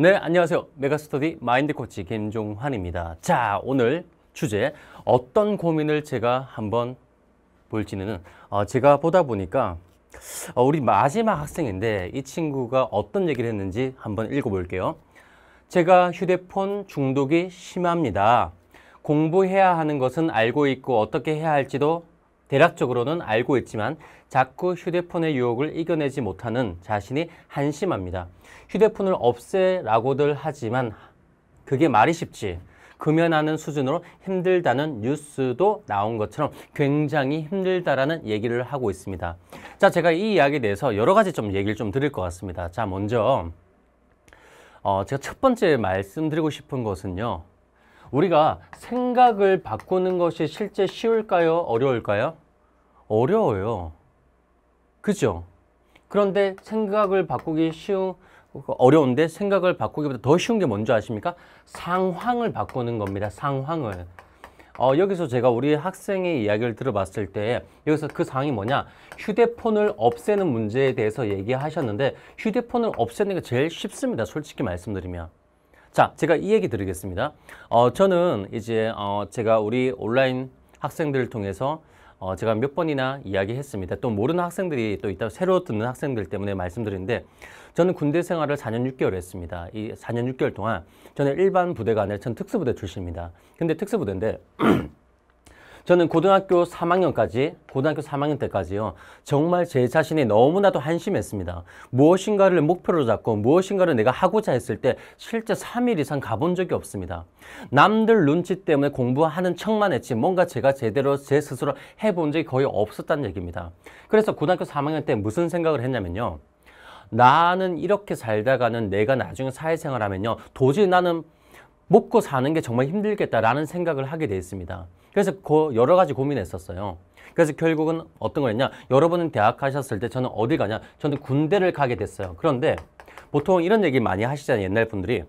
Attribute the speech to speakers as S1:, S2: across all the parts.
S1: 네, 안녕하세요. 메가스터디 마인드 코치 김종환입니다. 자, 오늘 주제 어떤 고민을 제가 한번 볼지는 어, 제가 보다 보니까 어, 우리 마지막 학생인데 이 친구가 어떤 얘기를 했는지 한번 읽어볼게요. 제가 휴대폰 중독이 심합니다. 공부해야 하는 것은 알고 있고 어떻게 해야 할지도 대략적으로는 알고 있지만 자꾸 휴대폰의 유혹을 이겨내지 못하는 자신이 한심합니다. 휴대폰을 없애라고들 하지만 그게 말이 쉽지 금연하는 수준으로 힘들다는 뉴스도 나온 것처럼 굉장히 힘들다라는 얘기를 하고 있습니다. 자, 제가 이 이야기에 대해서 여러 가지 좀 얘기를 좀 드릴 것 같습니다. 자, 먼저 어, 제가 첫 번째 말씀드리고 싶은 것은요. 우리가 생각을 바꾸는 것이 실제 쉬울까요? 어려울까요? 어려워요. 그죠? 그런데 생각을 바꾸기 쉬운 어려운데 생각을 바꾸기보다 더 쉬운 게 뭔지 아십니까? 상황을 바꾸는 겁니다. 상황을. 어, 여기서 제가 우리 학생의 이야기를 들어봤을 때 여기서 그 상황이 뭐냐 휴대폰을 없애는 문제에 대해서 얘기하셨는데 휴대폰을 없애는 게 제일 쉽습니다 솔직히 말씀드리면 자, 제가 이 얘기 드리겠습니다. 어, 저는 이제 어, 제가 우리 온라인 학생들을 통해서 어, 제가 몇 번이나 이야기했습니다. 또 모르는 학생들이 또 있다 새로 듣는 학생들 때문에 말씀드리는데 저는 군대 생활을 4년 6개월 했습니다. 이 4년 6개월 동안 저는 일반 부대가 아니라 저는 특수부대 출신입니다. 근데 특수부대인데 저는 고등학교 3학년까지, 고등학교 3학년 때까지요. 정말 제 자신이 너무나도 한심했습니다. 무엇인가를 목표로 잡고 무엇인가를 내가 하고자 했을 때 실제 3일 이상 가본 적이 없습니다. 남들 눈치 때문에 공부하는 척만 했지 뭔가 제가 제대로 제 스스로 해본 적이 거의 없었다는 얘기입니다. 그래서 고등학교 3학년 때 무슨 생각을 했냐면요. 나는 이렇게 살다가는 내가 나중에 사회생활 하면요. 도저히 나는 먹고 사는 게 정말 힘들겠다라는 생각을 하게 돼 있습니다. 그래서 그 여러 가지 고민했었어요. 그래서 결국은 어떤 거였냐 여러분은 대학 가셨을 때 저는 어디 가냐? 저는 군대를 가게 됐어요. 그런데 보통 이런 얘기 많이 하시잖아요. 옛날 분들이.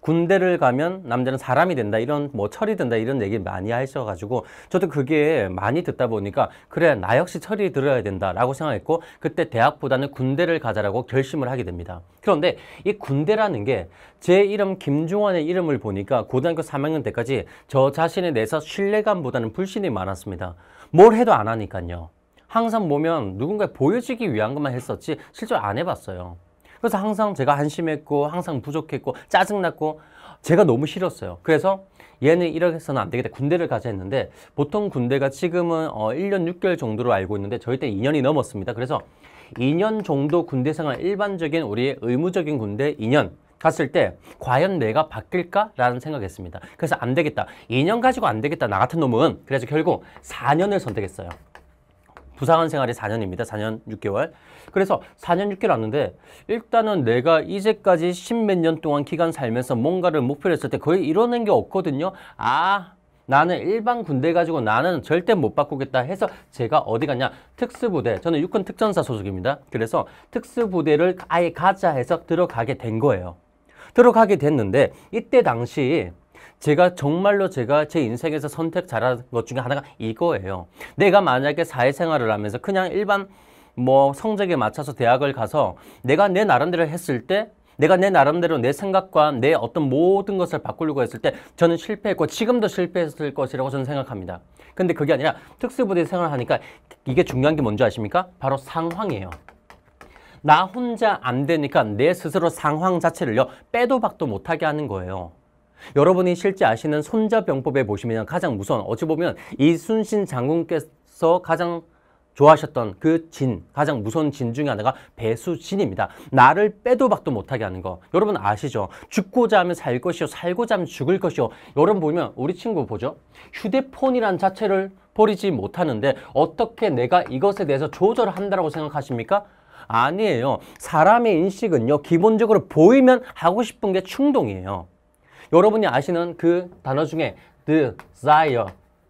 S1: 군대를 가면 남자는 사람이 된다 이런 뭐 철이 된다 이런 얘기 많이 하셔가지고 저도 그게 많이 듣다 보니까 그래 나 역시 철이 들어야 된다라고 생각했고 그때 대학보다는 군대를 가자라고 결심을 하게 됩니다. 그런데 이 군대라는 게 제 이름 김종환의 이름을 보니까 고등학교 3학년 때까지 저 자신에 대해서 신뢰감보다는 불신이 많았습니다. 뭘 해도 안 하니까요. 항상 보면 누군가 보여지기 위한 것만 했었지 실제로 안 해봤어요. 그래서 항상 제가 한심했고 항상 부족했고 짜증났고 제가 너무 싫었어요. 그래서 얘는 이렇게 해서는 안 되겠다. 군대를 가자 했는데 보통 군대가 지금은 어 1년 6개월 정도로 알고 있는데 저희 때 2년이 넘었습니다. 그래서 2년 정도 군대 생활 일반적인 우리의 의무적인 군대 2년 갔을 때 과연 내가 바뀔까라는 생각했습니다. 그래서 안 되겠다. 2년 가지고 안 되겠다. 나 같은 놈은 그래서 결국 4년을 선택했어요. 부상한 생활이 4년입니다. 4년 6개월. 그래서 4년 6개월 왔는데 일단은 내가 이제까지 10몇 년 동안 기간 살면서 뭔가를 목표로 했을 때 거의 이뤄낸 게 없거든요. 아 나는 일반 군대 가지고 나는 절대 못 바꾸겠다 해서 제가 어디 갔냐 특수부대 저는 육군 특전사 소속입니다. 그래서 특수부대를 아예 가자 해서 들어가게 된 거예요. 들어가게 됐는데 이때 당시 제가 정말로 제가 제 인생에서 선택 잘한 것 중에 하나가 이거예요. 내가 만약에 사회생활을 하면서 그냥 일반 뭐 성적에 맞춰서 대학을 가서 내가 내 나름대로 했을 때 내가 내 나름대로 내 생각과 내 어떤 모든 것을 바꾸려고 했을 때 저는 실패했고 지금도 실패했을 것이라고 저는 생각합니다. 근데 그게 아니라 특수부대 생활하니까 을 이게 중요한 게 뭔지 아십니까? 바로 상황이에요. 나 혼자 안 되니까 내 스스로 상황 자체를요 빼도 박도 못하게 하는 거예요. 여러분이 실제 아시는 손자병법에 보시면 가장 무서운 어찌 보면 이순신 장군께서 가장 좋아하셨던 그 진, 가장 무서운 진 중에 하나가 배수진입니다. 나를 빼도 박도 못하게 하는 거. 여러분 아시죠? 죽고자 하면 살 것이요, 살고자 하면 죽을 것이요. 여러분 보면 우리 친구 보죠? 휴대폰이란 자체를 버리지 못하는데 어떻게 내가 이것에 대해서 조절한다라고 생각하십니까? 아니에요. 사람의 인식은요, 기본적으로 보이면 하고 싶은 게 충동이에요. 여러분이 아시는 그 단어 중에 desire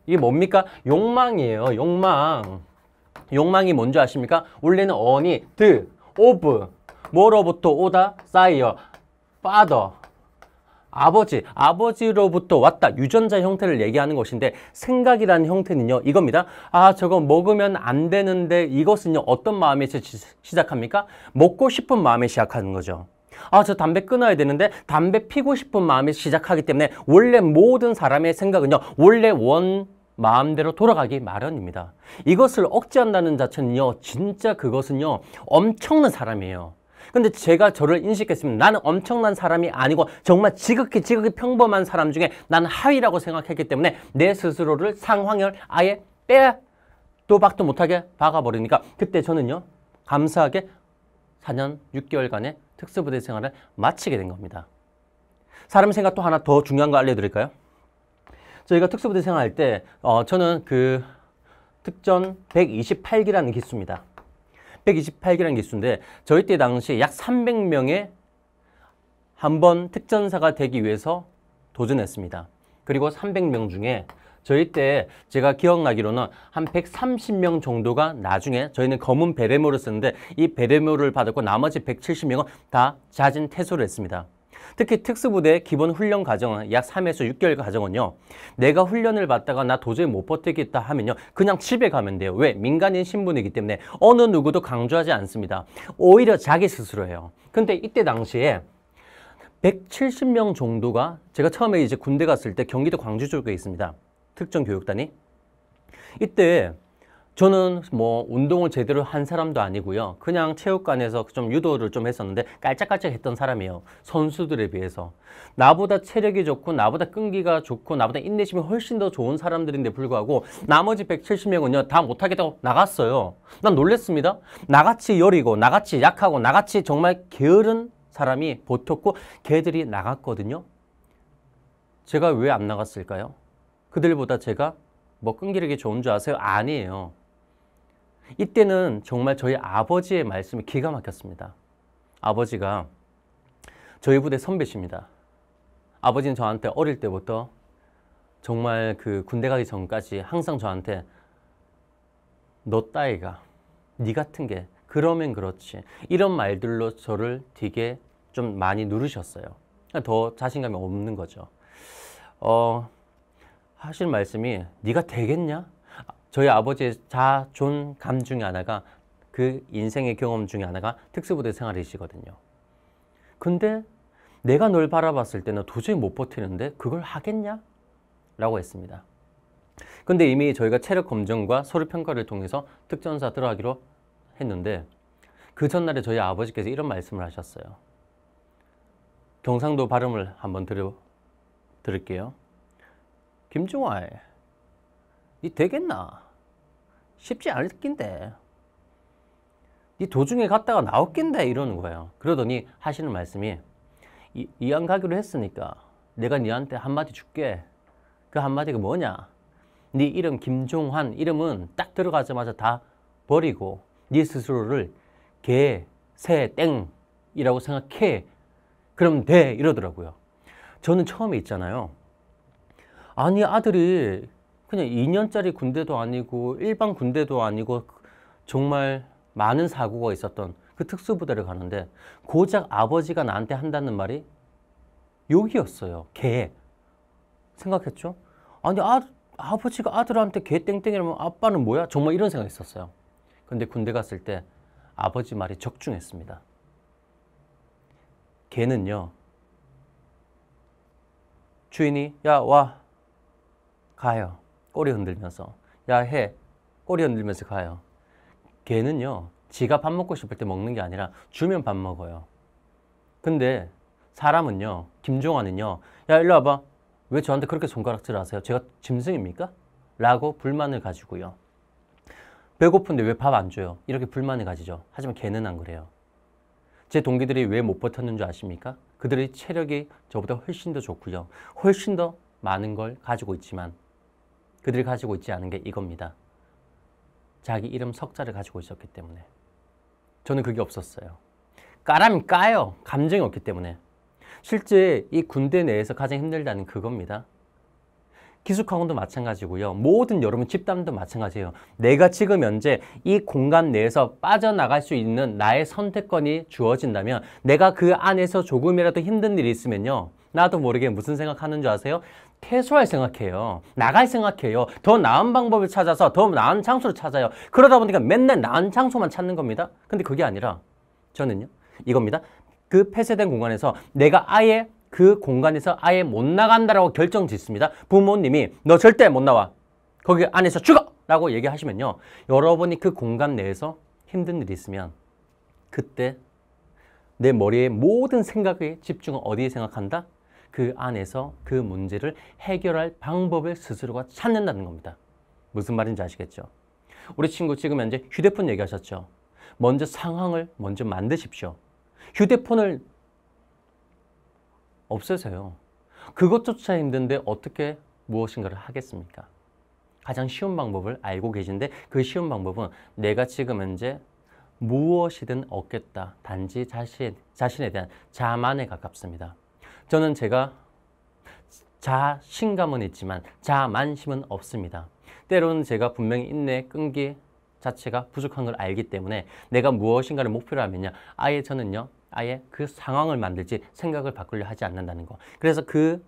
S1: 이게 뭡니까? 욕망이에요. 욕망. 욕망이 뭔지 아십니까? 원래는 언 n 이 the, 뭐로부터 오다, 사이어, e 더 아버지, 아버지로부터 왔다. 유전자 형태를 얘기하는 것인데 생각이라는 형태는요. 이겁니다. 아, 저거 먹으면 안 되는데 이것은요. 어떤 마음에 서 시작합니까? 먹고 싶은 마음에 시작하는 거죠. 아, 저 담배 끊어야 되는데 담배 피고 싶은 마음이 시작하기 때문에 원래 모든 사람의 생각은요. 원래 원 마음대로 돌아가기 마련입니다. 이것을 억제한다는 자체는요. 진짜 그것은요. 엄청난 사람이에요. 근데 제가 저를 인식했으면 나는 엄청난 사람이 아니고 정말 지극히 지극히 평범한 사람 중에 난 하위라고 생각했기 때문에 내 스스로를 상황을 아예 빼 도박도 못하게 박아버리니까 그때 저는요 감사하게 4년 6개월간의 특수부대 생활을 마치게 된 겁니다. 사람 생각 또 하나 더 중요한 거 알려드릴까요? 저희가 특수부대 생활할 때 어, 저는 그 특전 128기라는 기수입니다. 128기라는 기수인데 저희 때 당시 약 300명의 한 번 특전사가 되기 위해서 도전했습니다. 그리고 300명 중에 저희 때 제가 기억나기로는 한 130명 정도가 나중에 저희는 검은 베레모를 썼는데 이 베레모를 받았고 나머지 170명은 다 자진 퇴소를 했습니다. 특히 특수부대 기본 훈련 과정은 약 3에서 6개월 과정은요. 내가 훈련을 받다가 나 도저히 못 버티겠다 하면요. 그냥 집에 가면 돼요. 왜? 민간인 신분이기 때문에 어느 누구도 강조하지 않습니다. 오히려 자기 스스로 해요. 근데 이때 당시에 170명 정도가 제가 처음에 이제 군대 갔을 때 경기도 광주 쪽에 있습니다. 특정 교육단이. 이때 저는 뭐 운동을 제대로 한 사람도 아니고요. 그냥 체육관에서 좀 유도를 좀 했었는데 깔짝깔짝 했던 사람이에요. 선수들에 비해서. 나보다 체력이 좋고 나보다 끈기가 좋고 나보다 인내심이 훨씬 더 좋은 사람들인데 불구하고 나머지 170명은요. 다 못하겠다고 나갔어요. 난 놀랬습니다. 나같이 여리고 나같이 약하고 나같이 정말 게으른 사람이 보톡고 걔들이 나갔거든요. 제가 왜 안 나갔을까요? 그들보다 제가 뭐 끈기력이 좋은 줄 아세요? 아니에요. 이때는 정말 저희 아버지의 말씀이 기가 막혔습니다. 아버지가 저희 부대 선배십니다. 아버지는 저한테 어릴 때부터 정말 그 군대 가기 전까지 항상 저한테 너 따위가 네 같은 게 그러면 그렇지 이런 말들로 저를 되게 좀 많이 누르셨어요. 더 자신감이 없는 거죠. 어, 하신 말씀이 네가 되겠냐? 저희 아버지의 자존감 중에 하나가 그 인생의 경험 중에 하나가 특수부대 생활이시거든요. 근데 내가 널 바라봤을 때는 도저히 못 버티는데 그걸 하겠냐? 라고 했습니다. 근데 이미 저희가 체력 검정과 서류 평가를 통해서 특전사 들어가기로 했는데 그 전날에 저희 아버지께서 이런 말씀을 하셨어요. 경상도 발음을 한번 들어 드릴게요. 김종활, 니 되겠나? 쉽지 않을 낀데. 니 도중에 갔다가 나올 낀데 이러는 거예요. 그러더니 하시는 말씀이 이, 왕 가기로 했으니까 내가 니한테 한마디 줄게. 그 한마디가 뭐냐? 네 이름 김종환 이름은 딱 들어가자마자 다 버리고 네 스스로를 개, 새, 땡이라고 생각해. 그럼 돼 이러더라고요. 저는 처음에 있잖아요. 아니 아들이 그냥 2년짜리 군대도 아니고 일반 군대도 아니고 정말 많은 사고가 있었던 그 특수부대를 가는데 고작 아버지가 나한테 한다는 말이 욕이었어요. 개. 생각했죠? 아니 아, 아버지가 아들한테 개 땡땡이라면 아빠는 뭐야? 정말 이런 생각이 있었어요. 근데 군대 갔을 때 아버지 말이 적중했습니다. 개는요. 주인이 야와 가요. 꼬리 흔들면서. 야, 해. 꼬리 흔들면서 가요. 개는요, 지가 밥 먹고 싶을 때 먹는 게 아니라 주면 밥 먹어요. 근데 사람은요, 김종환은요, 야, 일로 와봐. 왜 저한테 그렇게 손가락질 하세요? 제가 짐승입니까? 라고 불만을 가지고요. 배고픈데 왜 밥 안 줘요? 이렇게 불만을 가지죠. 하지만 개는안 그래요. 제 동기들이 왜 못 버텼는 줄 아십니까? 그들의 체력이 저보다 훨씬 더 좋고요. 훨씬 더 많은 걸 가지고 있지만 그들이 가지고 있지 않은 게 이겁니다. 자기 이름 석자를 가지고 있었기 때문에. 저는 그게 없었어요. 까람이 까요. 감정이 없기 때문에. 실제 이 군대 내에서 가장 힘들다는 그겁니다. 기숙학원도 마찬가지고요. 모든 여러분 집단도 마찬가지예요. 내가 지금 현재 이 공간 내에서 빠져나갈 수 있는 나의 선택권이 주어진다면 내가 그 안에서 조금이라도 힘든 일이 있으면요. 나도 모르게 무슨 생각하는 줄 아세요? 퇴소할 생각해요. 나갈 생각해요. 더 나은 방법을 찾아서 더 나은 장소를 찾아요. 그러다 보니까 맨날 나은 장소만 찾는 겁니다. 근데 그게 아니라 저는요. 이겁니다. 그 폐쇄된 공간에서 내가 아예 그 공간에서 아예 못 나간다라고 결정 짓습니다. 부모님이 너 절대 못 나와. 거기 안에서 죽어! 라고 얘기하시면요. 여러분이 그 공간 내에서 힘든 일이 있으면 그때 내머리에 모든 생각의 집중은 어디에 생각한다? 그 안에서 그 문제를 해결할 방법을 스스로가 찾는다는 겁니다. 무슨 말인지 아시겠죠? 우리 친구 지금 현재 휴대폰 얘기하셨죠? 먼저 상황을 먼저 만드십시오. 휴대폰을 없애세요. 그것조차 힘든데 어떻게 무엇인가를 하겠습니까? 가장 쉬운 방법을 알고 계신데 그 쉬운 방법은 내가 지금 현재 무엇이든 얻겠다. 단지 자신, 자신에 대한 자만에 가깝습니다. 저는 제가 자신감은 있지만 자만심은 없습니다. 때로는 제가 분명히 인내, 끈기 자체가 부족한 걸 알기 때문에 내가 무엇인가를 목표로 하면요. 아예 저는요. 아예 그 상황을 만들지 생각을 바꾸려 하지 않는다는 거. 그래서 그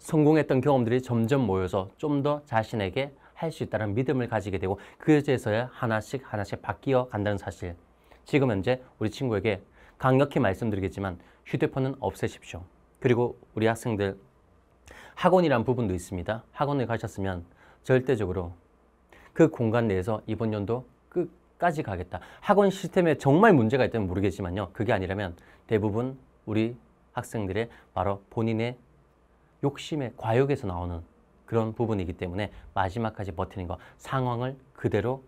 S1: 성공했던 경험들이 점점 모여서 좀 더 자신에게 할 수 있다는 믿음을 가지게 되고 그제서야 하나씩 하나씩 바뀌어 간다는 사실. 지금 현재 우리 친구에게 강력히 말씀드리겠지만 휴대폰은 없애십시오. 그리고 우리 학생들 학원이란 부분도 있습니다. 학원을 가셨으면 절대적으로 그 공간 내에서 이번 연도 끝까지 가겠다. 학원 시스템에 정말 문제가 있다면 모르겠지만요. 그게 아니라면 대부분 우리 학생들의 바로 본인의 욕심의 과욕에서 나오는 그런 부분이기 때문에 마지막까지 버티는 거 상황을 그대로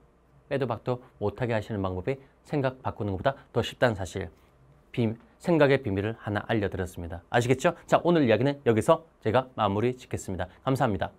S1: 빼도 박도 못하게 하시는 방법이 생각 바꾸는 것보다 더 쉽다는 사실 비, 생각의 비밀을 하나 알려드렸습니다. 아시겠죠? 자, 오늘 이야기는 여기서 제가 마무리 짓겠습니다. 감사합니다.